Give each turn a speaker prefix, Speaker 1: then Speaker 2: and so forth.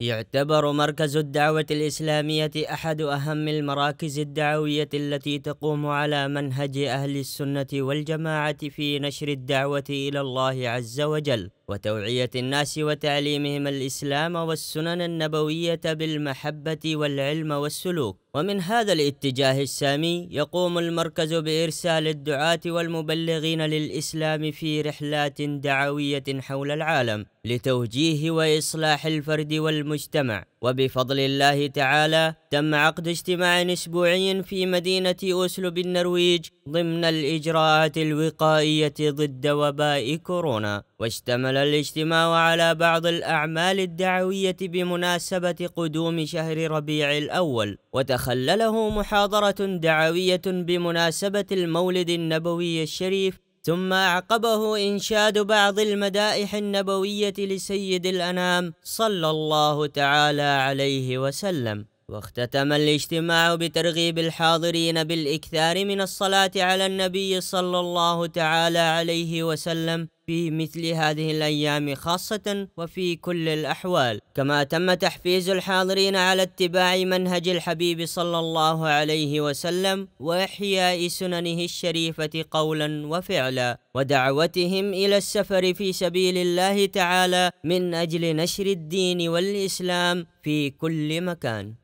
Speaker 1: يعتبر مركز الدعوة الإسلامية أحد أهم المراكز الدعوية التي تقوم على منهج أهل السنة والجماعة في نشر الدعوة إلى الله عز وجل وتوعية الناس وتعليمهم الإسلام والسنن النبوية بالمحبة والعلم والسلوك ومن هذا الاتجاه السامي يقوم المركز بإرسال الدعاة والمبلغين للإسلام في رحلات دعوية حول العالم لتوجيه وإصلاح الفرد والمجتمع وبفضل الله تعالى تم عقد اجتماع أسبوعي في مدينة أوسلو بالنرويج ضمن الإجراءات الوقائية ضد وباء كورونا واشتمل الاجتماع على بعض الأعمال الدعوية بمناسبة قدوم شهر ربيع الأول وتخلله محاضرة دعوية بمناسبة المولد النبوي الشريف ثم أعقبه إنشاد بعض المدائح النبوية لسيد الأنام صلى الله تعالى عليه وسلم واختتم الاجتماع بترغيب الحاضرين بالإكثار من الصلاة على النبي صلى الله تعالى عليه وسلم في مثل هذه الأيام خاصة وفي كل الأحوال كما تم تحفيز الحاضرين على اتباع منهج الحبيب صلى الله عليه وسلم وإحياء سننه الشريفة قولا وفعلا ودعوتهم إلى السفر في سبيل الله تعالى من أجل نشر الدين والإسلام في كل مكان